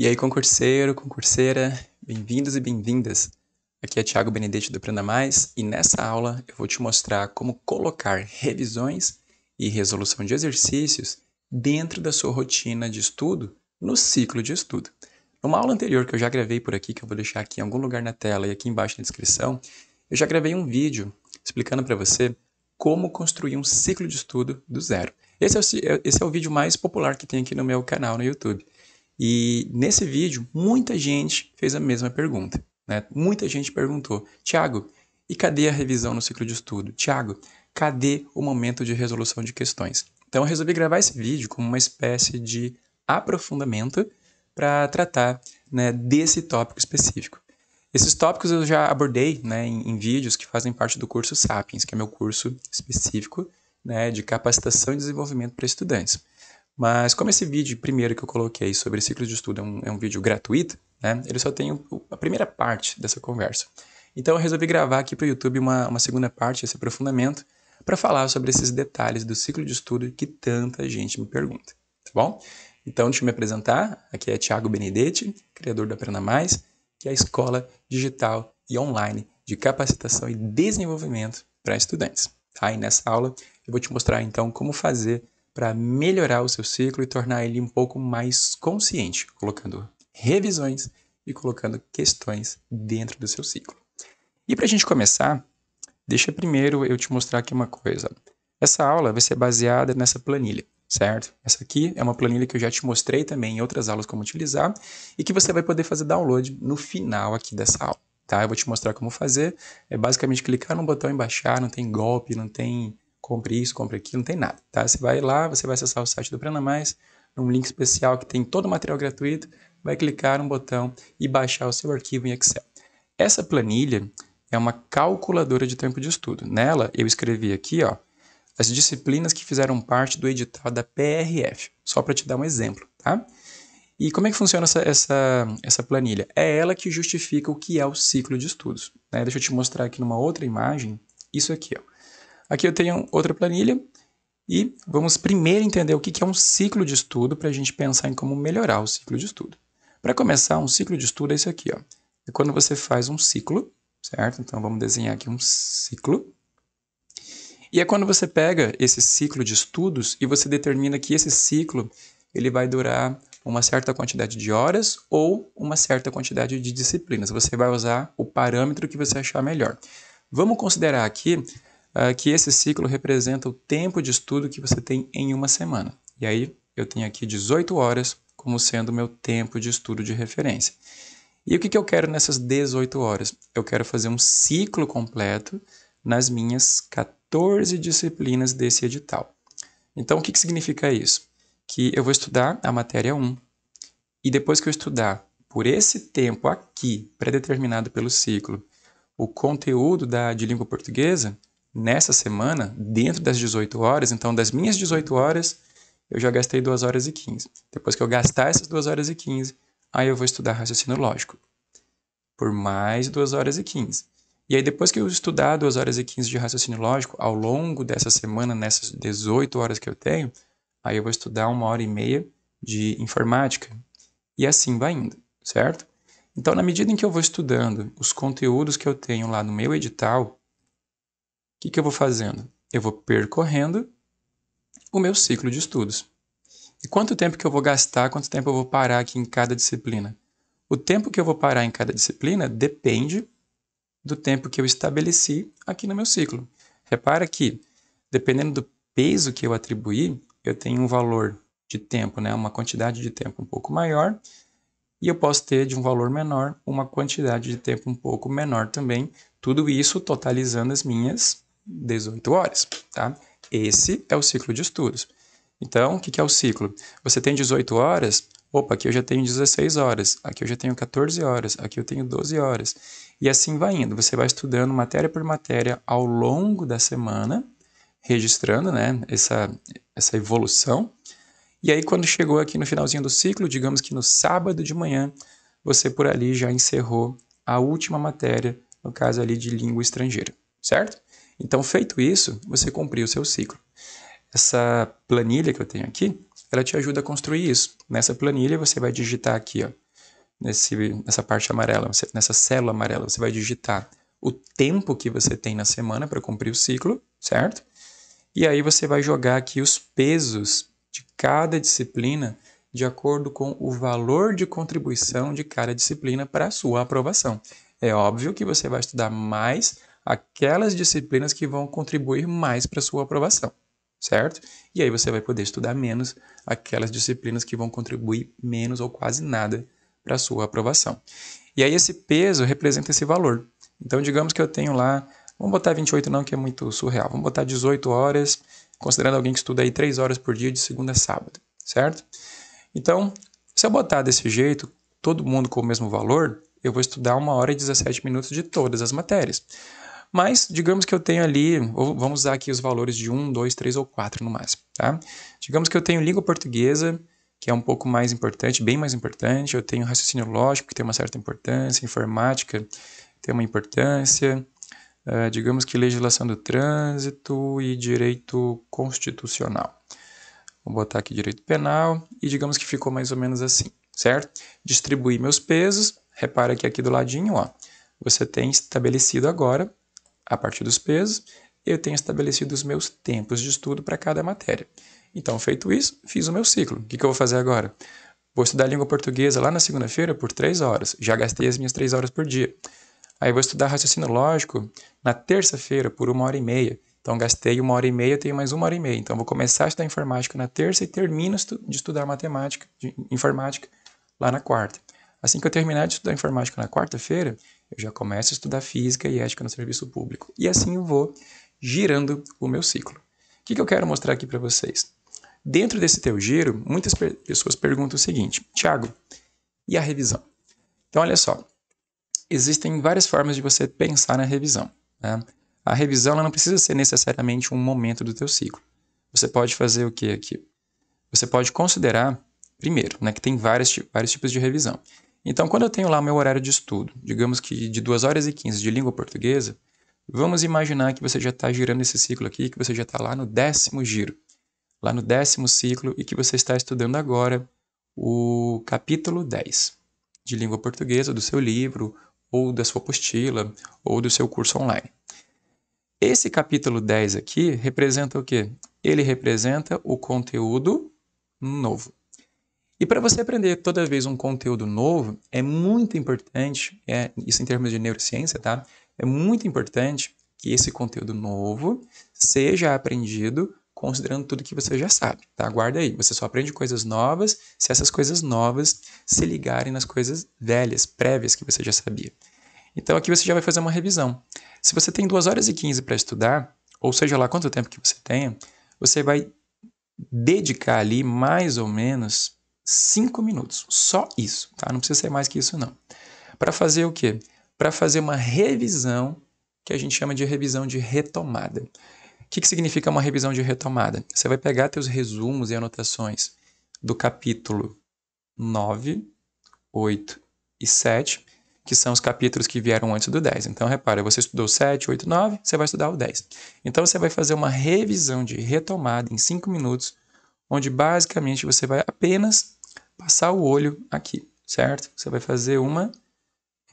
E aí, concurseiro, concurseira, bem-vindos e bem-vindas! Aqui é Thiago Benedetti do Prenda Mais e nessa aula eu vou te mostrar como colocar revisões e resolução de exercícios dentro da sua rotina de estudo no ciclo de estudo. Numa aula anterior que eu já gravei por aqui, que eu vou deixar aqui em algum lugar na tela e aqui embaixo na descrição, eu já gravei um vídeo explicando para você como construir um ciclo de estudo do zero. Esse é, o, é, esse é o vídeo mais popular que tem aqui no meu canal no YouTube. E nesse vídeo, muita gente fez a mesma pergunta. Né? Muita gente perguntou: Tiago, e cadê a revisão no ciclo de estudo? Tiago, cadê o momento de resolução de questões? Então eu resolvi gravar esse vídeo como uma espécie de aprofundamento para tratar né, desse tópico específico. Esses tópicos eu já abordei né, em, em, vídeos que fazem parte do curso Sapiens, que é meu curso específico né, de capacitação e desenvolvimento para estudantes. Mas como esse vídeo primeiro que eu coloquei sobre ciclos de estudo é um, é um vídeo gratuito, né? Ele só tem a primeira parte dessa conversa. Então eu resolvi gravar aqui para o YouTube uma, uma segunda parte, esse aprofundamento, para falar sobre esses detalhes do ciclo de estudo que tanta gente me pergunta, tá bom? Então deixa eu me apresentar, aqui é Thiago Benedetti, criador da Prena Mais, que é a escola digital e online de capacitação e desenvolvimento para estudantes. Tá? nessa aula eu vou te mostrar então como fazer para melhorar o seu ciclo e tornar ele um pouco mais consciente, colocando revisões e colocando questões dentro do seu ciclo. E para a gente começar, deixa primeiro eu te mostrar aqui uma coisa. Essa aula vai ser baseada nessa planilha, certo? Essa aqui é uma planilha que eu já te mostrei também em outras aulas como utilizar e que você vai poder fazer download no final aqui dessa aula, tá? Eu vou te mostrar como fazer. É basicamente clicar no botão e baixar, não tem golpe, não tem compre isso, compre aquilo, não tem nada, tá? Você vai lá, você vai acessar o site do Prana Mais, num link especial que tem todo o material gratuito, vai clicar no botão e baixar o seu arquivo em Excel. Essa planilha é uma calculadora de tempo de estudo. Nela eu escrevi aqui, ó, as disciplinas que fizeram parte do edital da PRF, só para te dar um exemplo, tá? E como é que funciona essa, essa, essa, planilha? É ela que justifica o que é o ciclo de estudos. Né? Deixa eu te mostrar aqui numa outra imagem, isso aqui, ó. Aqui eu tenho outra planilha e vamos primeiro entender o que é um ciclo de estudo para a gente pensar em como melhorar o ciclo de estudo. Para começar, um ciclo de estudo é isso aqui. Ó. É quando você faz um ciclo, certo? Então vamos desenhar aqui um ciclo. E é quando você pega esse ciclo de estudos e você determina que esse ciclo ele vai durar uma certa quantidade de horas ou uma certa quantidade de disciplinas. Você vai usar o parâmetro que você achar melhor. Vamos considerar aqui ah, que esse ciclo representa o tempo de estudo que você tem em uma semana. E aí eu tenho aqui 18 horas como sendo o meu tempo de estudo de referência. E o que, que eu quero nessas 18 horas? Eu quero fazer um ciclo completo nas minhas 14 disciplinas desse edital. Então, o que, que significa isso? Que eu vou estudar a matéria 1, e depois que eu estudar por esse tempo aqui, pré-determinado pelo ciclo, o conteúdo da, de língua portuguesa, nessa semana, dentro das 18 horas, então das minhas 18 horas, eu já gastei 2 horas e 15. Depois que eu gastar essas 2 horas e 15, aí eu vou estudar raciocínio lógico por mais 2 horas e 15. E aí, depois que eu estudar 2 horas e 15 de raciocínio lógico, ao longo dessa semana, nessas 18 horas que eu tenho, aí eu vou estudar uma hora e meia de informática. E assim vai indo, certo? Então, na medida em que eu vou estudando os conteúdos que eu tenho lá no meu edital, que, que eu vou fazendo? Eu vou percorrendo o meu ciclo de estudos. E quanto tempo que eu vou gastar, quanto tempo eu vou parar aqui em cada disciplina? O tempo que eu vou parar em cada disciplina depende do tempo que eu estabeleci aqui no meu ciclo. Repara que, dependendo do peso que eu atribuir, eu tenho um valor de tempo, né, uma quantidade de tempo um pouco maior, e eu posso ter de um valor menor uma quantidade de tempo um pouco menor também, tudo isso totalizando as minhas 18 horas, tá? Esse é o ciclo de estudos. Então, o que, que é o ciclo? Você tem 18 horas, opa, aqui eu já tenho 16 horas, aqui eu já tenho 14 horas, aqui eu tenho 12 horas. E assim vai indo, você vai estudando matéria por matéria ao longo da semana, registrando né, essa, essa evolução. E aí, quando chegou aqui no finalzinho do ciclo, digamos que no sábado de manhã, você por ali já encerrou a última matéria, no caso ali de língua estrangeira, certo? Então, feito isso, você cumpriu o seu ciclo. Essa planilha que eu tenho aqui, ela te ajuda a construir isso. Nessa planilha, você vai digitar aqui, ó, nesse, nessa parte amarela, você, nessa célula amarela, você vai digitar o tempo que você tem na semana para cumprir o ciclo, certo? E aí você vai jogar aqui os pesos de cada disciplina de acordo com o valor de contribuição de cada disciplina para a sua aprovação. É óbvio que você vai estudar mais aquelas disciplinas que vão contribuir mais para sua aprovação, certo? E aí você vai poder estudar menos aquelas disciplinas que vão contribuir menos ou quase nada para sua aprovação. E aí esse peso representa esse valor. Então, digamos que eu tenho lá, vamos botar 28 não, que é muito surreal. Vamos botar 18 horas, considerando alguém que estuda aí 3 horas por dia de segunda a sábado, certo? Então, se eu botar desse jeito, todo mundo com o mesmo valor, eu vou estudar uma hora e 17 minutos de todas as matérias. Mas digamos que eu tenho ali, vamos usar aqui os valores de 1, 2, 3 ou 4 no máximo, tá? Digamos que eu tenho língua portuguesa, que é um pouco mais importante, bem mais importante, eu tenho raciocínio lógico, que tem uma certa importância, informática tem uma importância, uh, digamos que legislação do trânsito e direito constitucional. Vou botar aqui direito penal e digamos que ficou mais ou menos assim, certo? Distribuir meus pesos, repara que aqui do ladinho, ó, você tem estabelecido agora a partir dos pesos, eu tenho estabelecido os meus tempos de estudo para cada matéria. Então, feito isso, fiz o meu ciclo. O que, que eu vou fazer agora? Vou estudar língua portuguesa lá na segunda-feira por três horas. Já gastei as minhas três horas por dia. Aí vou estudar raciocínio lógico na terça-feira por uma hora e meia. Então gastei uma hora e meia, tenho mais uma hora e meia. Então vou começar a estudar informática na terça e termino de estudar matemática, de informática lá na quarta. Assim que eu terminar de estudar informática na quarta-feira, eu já começo a estudar física e ética no serviço público. E assim eu vou girando o meu ciclo. O que, que eu quero mostrar aqui para vocês? Dentro desse teu giro, muitas pessoas perguntam o seguinte: Tiago, e a revisão? Então, olha só. Existem várias formas de você pensar na revisão. Né? A revisão não precisa ser necessariamente um momento do teu ciclo. Você pode fazer o que aqui? Você pode considerar, primeiro, né, que tem vários, vários tipos de revisão. Então, quando eu tenho lá meu horário de estudo, digamos que de 2 horas e 15 de língua portuguesa, vamos imaginar que você já está girando esse ciclo aqui, que você já está lá no décimo giro, lá no décimo ciclo e que você está estudando agora o capítulo 10 de língua portuguesa do seu livro, ou da sua apostila, ou do seu curso online. Esse capítulo 10 aqui representa o quê? Ele representa o conteúdo novo. E para você aprender toda vez um conteúdo novo, é muito importante, é, isso em termos de neurociência, tá? É muito importante que esse conteúdo novo seja aprendido considerando tudo que você já sabe, tá? Guarda aí, você só aprende coisas novas se essas coisas novas se ligarem nas coisas velhas, prévias que você já sabia. Então aqui você já vai fazer uma revisão. Se você tem 2 horas e 15 para estudar, ou seja lá quanto tempo que você tenha, você vai dedicar ali mais ou menos 5 minutos. Só isso, tá? Não precisa ser mais que isso, não. Para fazer o quê? Para fazer uma revisão que a gente chama de revisão de retomada. O que, que significa uma revisão de retomada? Você vai pegar teus resumos e anotações do capítulo 9, 8 e 7, que são os capítulos que vieram antes do 10. Então, repara, você estudou 7, 8, 9, você vai estudar o 10. Então, você vai fazer uma revisão de retomada em 5 minutos, onde basicamente você vai apenas passar o olho aqui, certo? Você vai fazer uma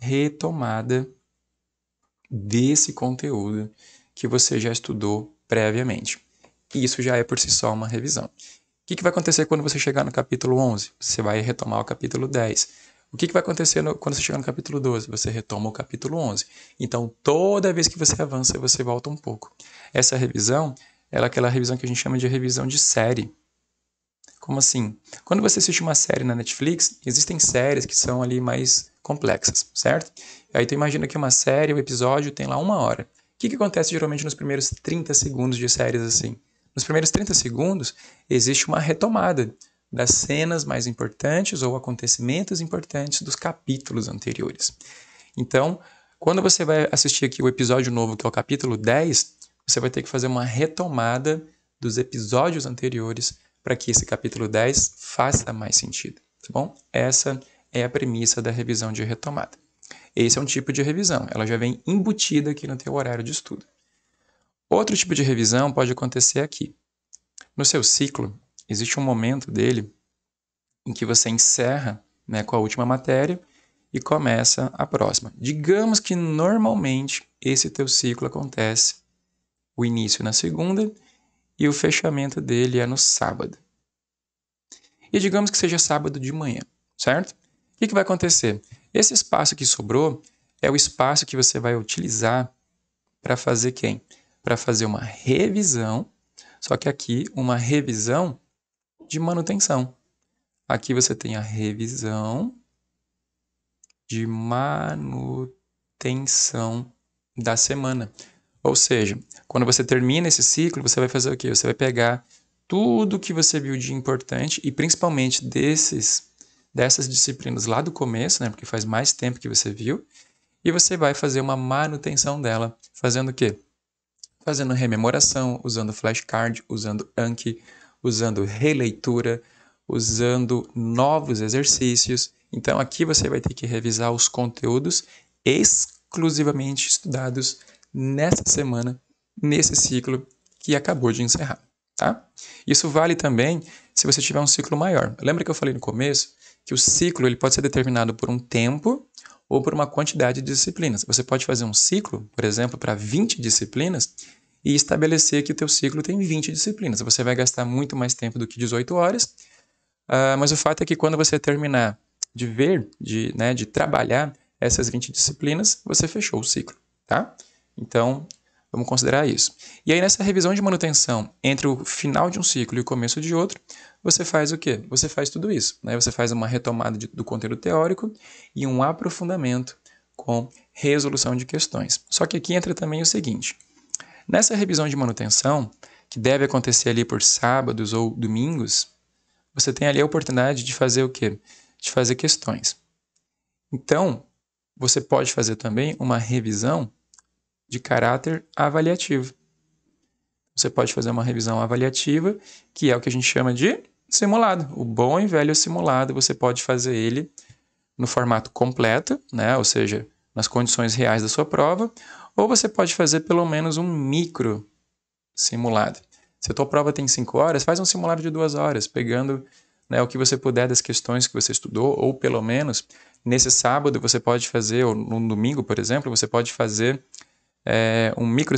retomada desse conteúdo que você já estudou previamente. Isso já é por si só uma revisão. O que, que vai acontecer quando você chegar no capítulo 11? Você vai retomar o capítulo 10. O que, que vai acontecer no, quando você chegar no capítulo 12? Você retoma o capítulo 11. Então, toda vez que você avança, você volta um pouco. Essa revisão ela é aquela revisão que a gente chama de revisão de série. Como assim? Quando você assiste uma série na Netflix, existem séries que são ali mais complexas, certo? Aí tu imagina que uma série, o um episódio tem lá uma hora. O que, que acontece geralmente nos primeiros 30 segundos de séries assim? Nos primeiros 30 segundos, existe uma retomada das cenas mais importantes ou acontecimentos importantes dos capítulos anteriores. Então, quando você vai assistir aqui o episódio novo, que é o capítulo 10, você vai ter que fazer uma retomada dos episódios anteriores para que esse capítulo 10 faça mais sentido, tá bom? Essa é a premissa da revisão de retomada. Esse é um tipo de revisão, ela já vem embutida aqui no teu horário de estudo. Outro tipo de revisão pode acontecer aqui. No seu ciclo, existe um momento dele em que você encerra né, com a última matéria e começa a próxima. Digamos que normalmente esse teu ciclo acontece o início na segunda e o fechamento dele é no sábado. E digamos que seja sábado de manhã, certo? O que, que vai acontecer? Esse espaço que sobrou é o espaço que você vai utilizar para fazer quem? Para fazer uma revisão, só que aqui uma revisão de manutenção. Aqui você tem a revisão de manutenção da semana. Ou seja, quando você termina esse ciclo, você vai fazer o quê? Você vai pegar tudo que você viu de importante e principalmente desses dessas disciplinas lá do começo, né, porque faz mais tempo que você viu, e você vai fazer uma manutenção dela, fazendo o quê? Fazendo rememoração, usando flashcard, usando Anki, usando releitura, usando novos exercícios. Então aqui você vai ter que revisar os conteúdos exclusivamente estudados nessa semana, nesse ciclo que acabou de encerrar, tá? Isso vale também se você tiver um ciclo maior. Lembra que eu falei no começo que o ciclo ele pode ser determinado por um tempo ou por uma quantidade de disciplinas. Você pode fazer um ciclo, por exemplo, para 20 disciplinas e estabelecer que o teu ciclo tem 20 disciplinas. Você vai gastar muito mais tempo do que 18 horas, uh, mas o fato é que quando você terminar de ver, de, né, de trabalhar essas 20 disciplinas, você fechou o ciclo, tá? Então, vamos considerar isso. E aí, nessa revisão de manutenção entre o final de um ciclo e o começo de outro, você faz o quê? Você faz tudo isso. Né? Você faz uma retomada de, do conteúdo teórico e um aprofundamento com resolução de questões. Só que aqui entra também o seguinte: nessa revisão de manutenção, que deve acontecer ali por sábados ou domingos, você tem ali a oportunidade de fazer o quê? De fazer questões. Então, você pode fazer também uma revisão de caráter avaliativo. Você pode fazer uma revisão avaliativa, que é o que a gente chama de simulado. O bom e velho simulado, você pode fazer ele no formato completo, né? ou seja, nas condições reais da sua prova, ou você pode fazer pelo menos um micro simulado. Se a tua prova tem cinco horas, faz um simulado de duas horas, pegando né, o que você puder das questões que você estudou, ou pelo menos nesse sábado você pode fazer, ou no domingo, por exemplo, você pode fazer é, um micro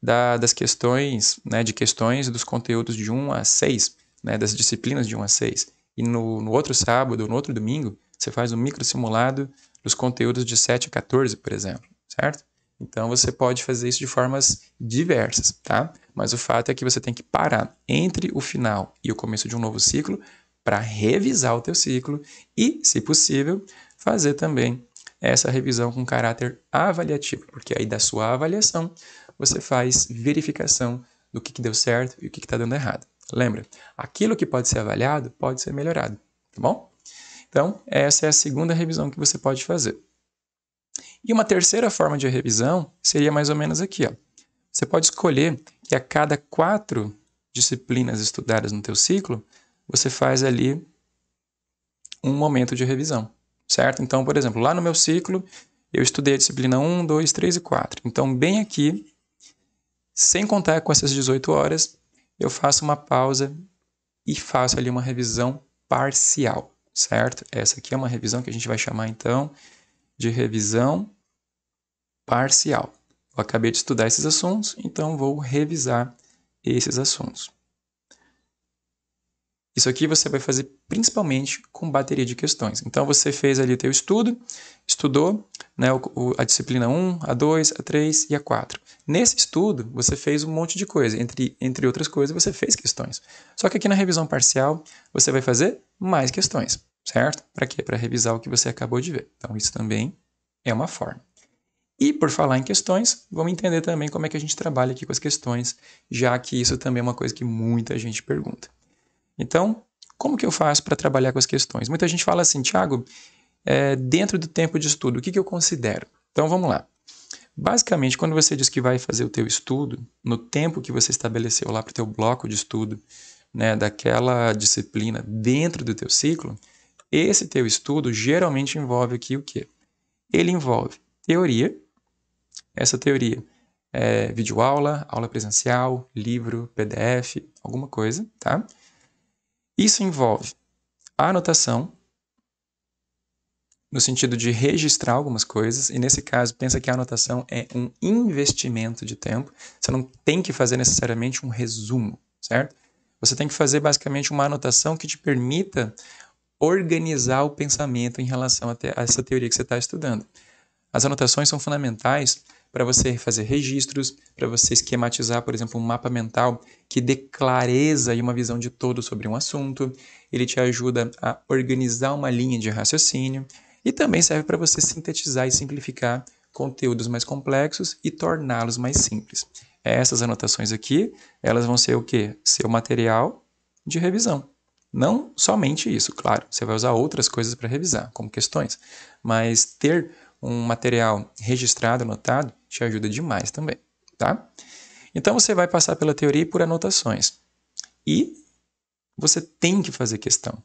da, das questões, né, de questões dos conteúdos de 1 a 6, né, das disciplinas de 1 a 6. E no, no outro sábado, no outro domingo, você faz um micro simulado dos conteúdos de 7 a 14, por exemplo, certo? Então você pode fazer isso de formas diversas, tá? Mas o fato é que você tem que parar entre o final e o começo de um novo ciclo para revisar o teu ciclo e, se possível, fazer também essa revisão com caráter avaliativo, porque aí da sua avaliação você faz verificação do que, que deu certo e o que está dando errado. Lembra? Aquilo que pode ser avaliado pode ser melhorado, tá bom? Então, essa é a segunda revisão que você pode fazer. E uma terceira forma de revisão seria mais ou menos aqui. Ó. Você pode escolher que a cada quatro disciplinas estudadas no teu ciclo, você faz ali um momento de revisão certo? Então, por exemplo, lá no meu ciclo, eu estudei a disciplina 1, 2, 3 e 4. Então, bem aqui, sem contar com essas 18 horas, eu faço uma pausa e faço ali uma revisão parcial, certo? Essa aqui é uma revisão que a gente vai chamar então de revisão parcial. Eu acabei de estudar esses assuntos, então vou revisar esses assuntos. Isso aqui você vai fazer principalmente com bateria de questões. Então você fez ali o teu estudo, estudou né, a disciplina 1, a 2, a 3 e a 4. Nesse estudo você fez um monte de coisa, entre, entre outras coisas você fez questões. Só que aqui na revisão parcial você vai fazer mais questões, certo? Para quê? Para revisar o que você acabou de ver. Então isso também é uma forma. E por falar em questões, vamos entender também como é que a gente trabalha aqui com as questões, já que isso também é uma coisa que muita gente pergunta. Então, como que eu faço para trabalhar com as questões? Muita gente fala assim, Tiago, é, dentro do tempo de estudo, o que, que eu considero? Então, vamos lá. Basicamente, quando você diz que vai fazer o teu estudo, no tempo que você estabeleceu lá para o teu bloco de estudo, né, daquela disciplina dentro do teu ciclo, esse teu estudo geralmente envolve aqui o quê? Ele envolve teoria, essa teoria é videoaula, aula presencial, livro, PDF, alguma coisa, tá? Isso envolve a anotação, no sentido de registrar algumas coisas, e nesse caso, pensa que a anotação é um investimento de tempo. Você não tem que fazer necessariamente um resumo, certo? Você tem que fazer basicamente uma anotação que te permita organizar o pensamento em relação a essa teoria que você está estudando. As anotações são fundamentais para você fazer registros, para você esquematizar, por exemplo, um mapa mental que dê clareza e uma visão de todo sobre um assunto. Ele te ajuda a organizar uma linha de raciocínio e também serve para você sintetizar e simplificar conteúdos mais complexos e torná-los mais simples. Essas anotações aqui, elas vão ser o quê? Seu material de revisão. Não somente isso, claro, você vai usar outras coisas para revisar, como questões, mas ter um material registrado, anotado, te ajuda demais também, tá? Então você vai passar pela teoria e por anotações. E você tem que fazer questão.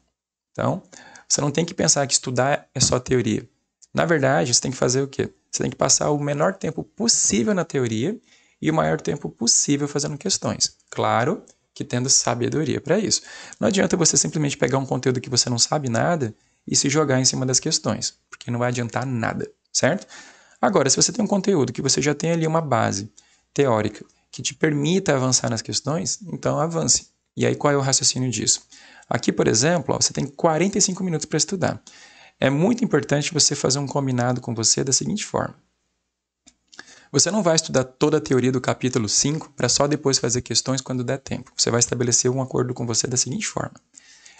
Então, você não tem que pensar que estudar é só teoria. Na verdade, você tem que fazer o quê? Você tem que passar o menor tempo possível na teoria e o maior tempo possível fazendo questões. Claro que tendo sabedoria para isso. Não adianta você simplesmente pegar um conteúdo que você não sabe nada e se jogar em cima das questões, porque não vai adiantar nada certo? Agora, se você tem um conteúdo que você já tem ali uma base teórica que te permita avançar nas questões, então avance. E aí qual é o raciocínio disso? Aqui, por exemplo, ó, você tem 45 minutos para estudar. É muito importante você fazer um combinado com você da seguinte forma. Você não vai estudar toda a teoria do capítulo 5 para só depois fazer questões quando der tempo. Você vai estabelecer um acordo com você da seguinte forma: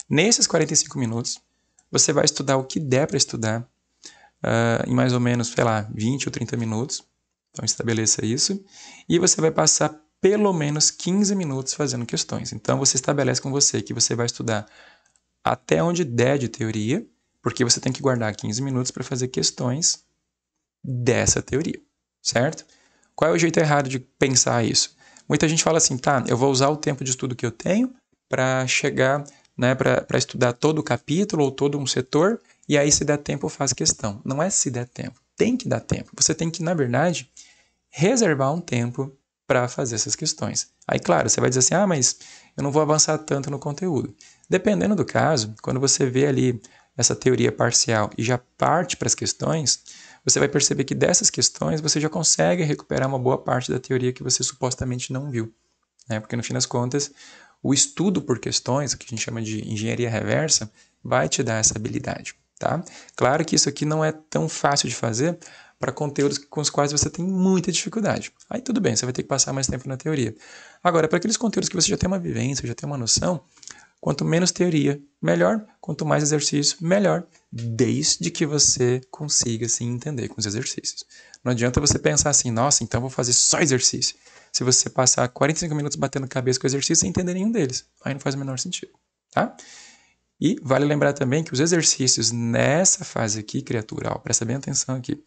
nesses 45 minutos, você vai estudar o que der para estudar, uh, em mais ou menos, sei lá, 20 ou 30 minutos. Então estabeleça isso. E você vai passar pelo menos 15 minutos fazendo questões. Então você estabelece com você que você vai estudar até onde der de teoria, porque você tem que guardar 15 minutos para fazer questões dessa teoria, certo? Qual é o jeito errado de pensar isso? Muita gente fala assim, tá, eu vou usar o tempo de estudo que eu tenho para chegar, né, para estudar todo o capítulo ou todo um setor, e aí, se der tempo, faz questão. Não é se der tempo, tem que dar tempo. Você tem que, na verdade, reservar um tempo para fazer essas questões. Aí, claro, você vai dizer assim: ah, mas eu não vou avançar tanto no conteúdo. Dependendo do caso, quando você vê ali essa teoria parcial e já parte para as questões, você vai perceber que dessas questões você já consegue recuperar uma boa parte da teoria que você supostamente não viu. Né? Porque no fim das contas, o estudo por questões, o que a gente chama de engenharia reversa, vai te dar essa habilidade. Tá? Claro que isso aqui não é tão fácil de fazer para conteúdos com os quais você tem muita dificuldade. Aí tudo bem, você vai ter que passar mais tempo na teoria. Agora, para aqueles conteúdos que você já tem uma vivência, já tem uma noção, quanto menos teoria, melhor. Quanto mais exercício, melhor. Desde que você consiga se entender com os exercícios. Não adianta você pensar assim, nossa, então vou fazer só exercício. Se você passar 45 minutos batendo cabeça com exercício sem entender nenhum deles, aí não faz o menor sentido, tá? E vale lembrar também que os exercícios nessa fase aqui, criatural, presta bem atenção aqui.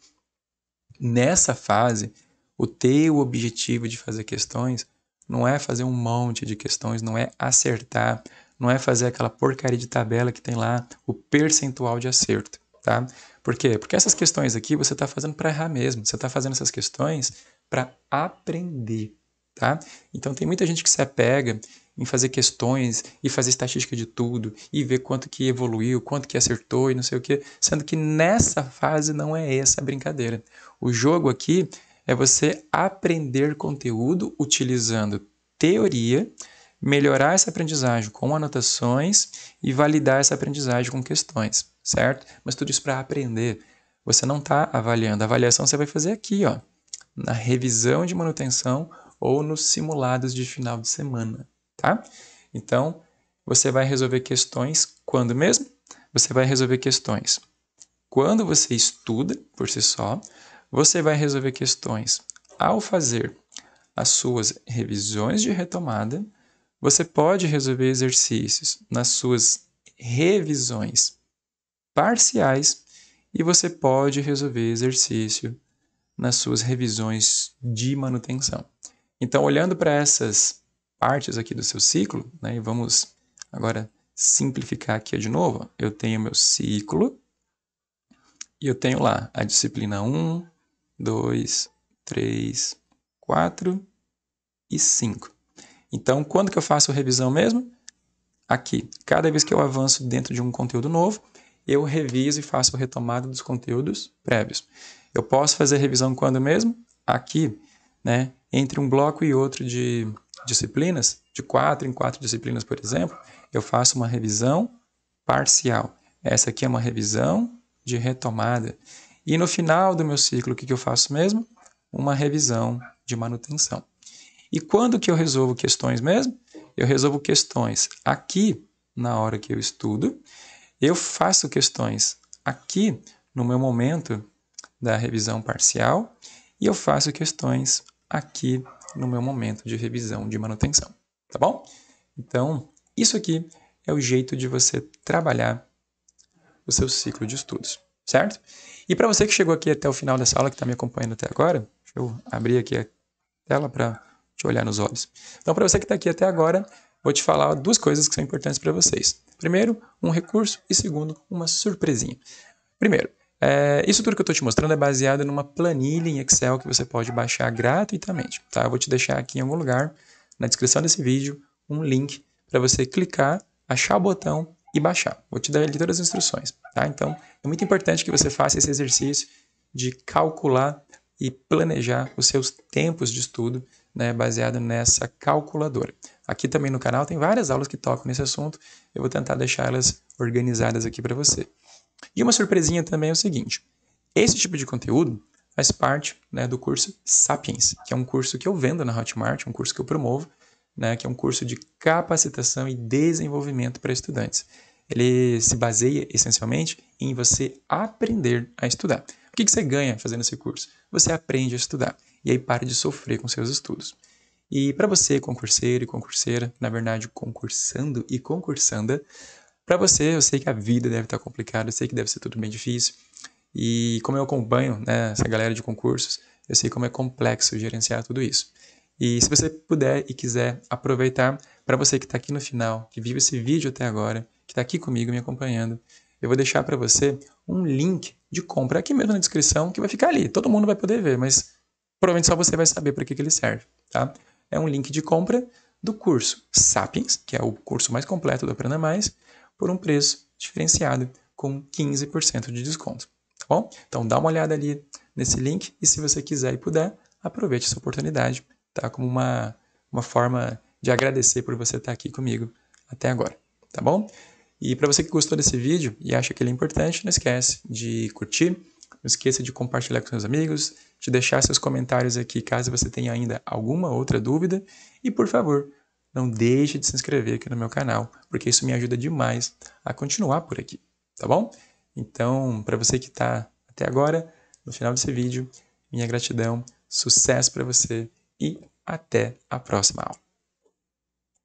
Nessa fase, o teu objetivo de fazer questões não é fazer um monte de questões, não é acertar, não é fazer aquela porcaria de tabela que tem lá o percentual de acerto, tá? Por quê? Porque essas questões aqui você está fazendo para errar mesmo, você está fazendo essas questões para aprender, tá? Então tem muita gente que se apega em fazer questões e fazer estatística de tudo e ver quanto que evoluiu, quanto que acertou e não sei o que, sendo que nessa fase não é essa a brincadeira. O jogo aqui é você aprender conteúdo utilizando teoria, melhorar essa aprendizagem com anotações e validar essa aprendizagem com questões, certo? Mas tudo isso para aprender. Você não está avaliando. A avaliação você vai fazer aqui, ó, na revisão de manutenção ou nos simulados de final de semana tá? Então, você vai resolver questões quando mesmo? Você vai resolver questões quando você estuda por si só, você vai resolver questões ao fazer as suas revisões de retomada, você pode resolver exercícios nas suas revisões parciais e você pode resolver exercício nas suas revisões de manutenção. Então, olhando para essas partes aqui do seu ciclo, né? E vamos agora simplificar aqui de novo. Eu tenho meu ciclo e eu tenho lá a disciplina 1, 2, 3, 4 e 5. Então, quando que eu faço revisão mesmo? Aqui. Cada vez que eu avanço dentro de um conteúdo novo, eu reviso e faço retomada dos conteúdos prévios. Eu posso fazer revisão quando mesmo? Aqui, né? Entre um bloco e outro de disciplinas, de quatro em quatro disciplinas, por exemplo, eu faço uma revisão parcial. Essa aqui é uma revisão de retomada. E no final do meu ciclo, o que, que eu faço mesmo? Uma revisão de manutenção. E quando que eu resolvo questões mesmo? Eu resolvo questões aqui na hora que eu estudo. Eu faço questões aqui no meu momento da revisão parcial e eu faço questões aqui no meu momento de revisão de manutenção, tá bom? Então, isso aqui é o jeito de você trabalhar o seu ciclo de estudos, certo? E para você que chegou aqui até o final dessa aula, que está me acompanhando até agora, deixa eu abrir aqui a tela para te olhar nos olhos. Então, para você que está aqui até agora, vou te falar duas coisas que são importantes para vocês. Primeiro, um recurso e segundo, uma surpresinha. Primeiro, é, isso tudo que eu estou te mostrando é baseado numa planilha em Excel que você pode baixar gratuitamente. Tá? Eu vou te deixar aqui em algum lugar, na descrição desse vídeo, um link para você clicar, achar o botão e baixar. Vou te dar ali todas as instruções. Tá? Então, é muito importante que você faça esse exercício de calcular e planejar os seus tempos de estudo né, baseado nessa calculadora. Aqui também no canal tem várias aulas que tocam nesse assunto, eu vou tentar deixar elas organizadas aqui para você. E uma surpresinha também é o seguinte: esse tipo de conteúdo faz parte né, do curso Sapiens, que é um curso que eu vendo na Hotmart, um curso que eu promovo, né, que é um curso de capacitação e desenvolvimento para estudantes. Ele se baseia essencialmente em você aprender a estudar. O que, que você ganha fazendo esse curso? Você aprende a estudar e aí para de sofrer com seus estudos. E para você, concurseiro e concurseira, na verdade, concursando e concursanda, para você, eu sei que a vida deve estar tá complicada, eu sei que deve ser tudo bem difícil. E como eu acompanho né, essa galera de concursos, eu sei como é complexo gerenciar tudo isso. E se você puder e quiser aproveitar, para você que está aqui no final, que vive esse vídeo até agora, que está aqui comigo me acompanhando, eu vou deixar para você um link de compra aqui mesmo na descrição que vai ficar ali. Todo mundo vai poder ver, mas provavelmente só você vai saber para que, que ele serve. Tá? É um link de compra do curso Sapiens, que é o curso mais completo do Aprenda Mais, por um preço diferenciado com 15% de desconto. Tá bom? Então dá uma olhada ali nesse link e se você quiser e puder, aproveite essa oportunidade, tá? Como uma, uma forma de agradecer por você estar aqui comigo até agora, tá bom? E para você que gostou desse vídeo e acha que ele é importante, não esquece de curtir, não esqueça de compartilhar com seus amigos, de deixar seus comentários aqui caso você tenha ainda alguma outra dúvida e por favor, não deixe de se inscrever aqui no meu canal, porque isso me ajuda demais a continuar por aqui, tá bom? Então, para você que está até agora, no final desse vídeo, minha gratidão, sucesso para você e até a próxima aula.